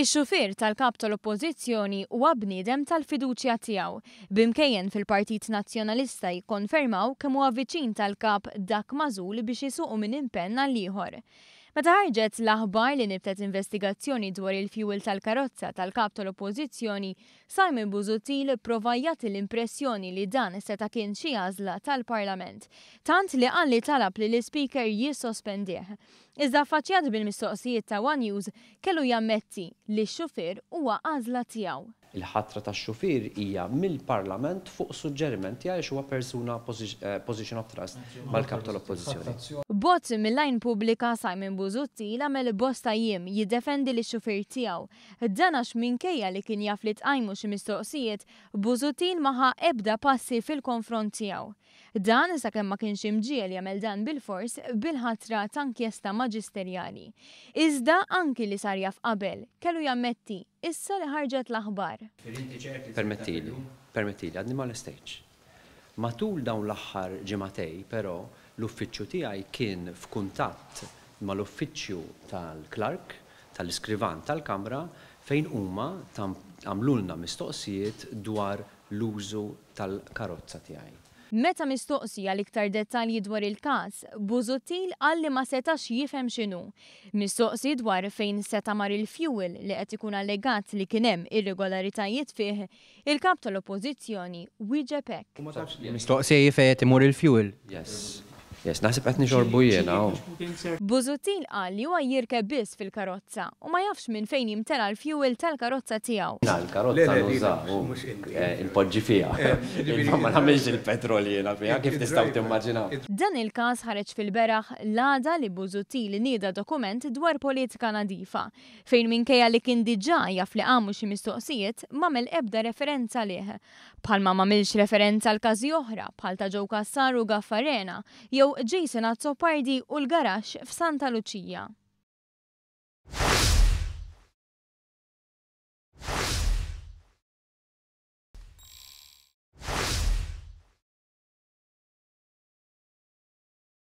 Ix-xufir tal-kap tal-oppożizzjoni huwa bniedem tal-fiduċja tiegħu. Bimkejjen fil-Partit Nazzjonalista jikkonfermaw kemm huwa viċin tal-kap dak mażul biex isuqu minn impenn għal ieħor. Meta ħarġet l-aħbar li niftet investigazzjoni dwar il-fjuwil tal-karozza tal-kap tal-oppożizzjoni, Simon Buzutil prova jagħti l-impressjoni li dan seta kien xi għażla tal-Parlament, tant li għalli talab li l-Speaker jissospendih. Iżda faċjat bil-mistoqsijiet ta' One News kellu jammetti li x-xufier huwa għażla tiegħu il-ħatra ta' xufir hija mill-parlament fuq suġġerimenti għaliex huwa persuna eh, position of trust mal-kap tal-oppożizzjoni. Bot mill-lajn publika Simon Buzutti l-għamel bosta jim jiddefendi li xufir tijaw. Danax minkejja li kien jaf li tqajmu xi mistoqsijiet, Buzutti maħa ebda passi fil-konfront tijaw. Dan sa kemm ma kienx imġiel jagħmel dan bil-fors bil-ħatra ta' inkjesta maġisterjali. Iżda anki li sar jaf qabel, kellu jammetti, issa li ħarġet l-aħbar. Permettili, permettili, għadni ma l-stage. Matul dawn l-aħħar ġimatej, pero, l-uffiċċju tiegħi kien f'kuntatt mal-uffiċċju tal clark tal-iskrivan tal-kamra fejn huma għamlulna mistoqsijiet dwar l-użu tal-karozza tiegħi. Meta mistoqsija l-iktar dettalji dwar il-kas, Buzutil għalli ma setax jifhem xinu. Mistoqsi dwar fejn seta mar il-fuel li qed ikun allegat li kien hemm irregolaritajiet fih, il-kap tal-oppożizzjoni wieġeb hekk. Mistoqsija fejn imur il-fuel. Yes. Yes, nasib qed nixorbu jena. Oh. Buzutin qal li huwa jirke biss fil-karozza u ma jafx minn fejn jimtela l-fuel tal-karozza tiegħu. Na, l-karozza nuża oh. eh, il-poġġi fiha. Eh, ma nagħmilx il-petrol jena fija, kif nistaw timmaġinaw. Dan il-każ ħareġ fil-beraħ l-għada li Buzutil nieda dokument dwar politika nadifa fejn minkejja li kien diġà jaf li għamu xi mistoqsijiet m'għamel ebda referenza lih. Palma m'amilx referenza l-każi oħra bħal ta' ġew u Gaffarena jew Jason Azzopardi u l-Garax f'Santa Lucia.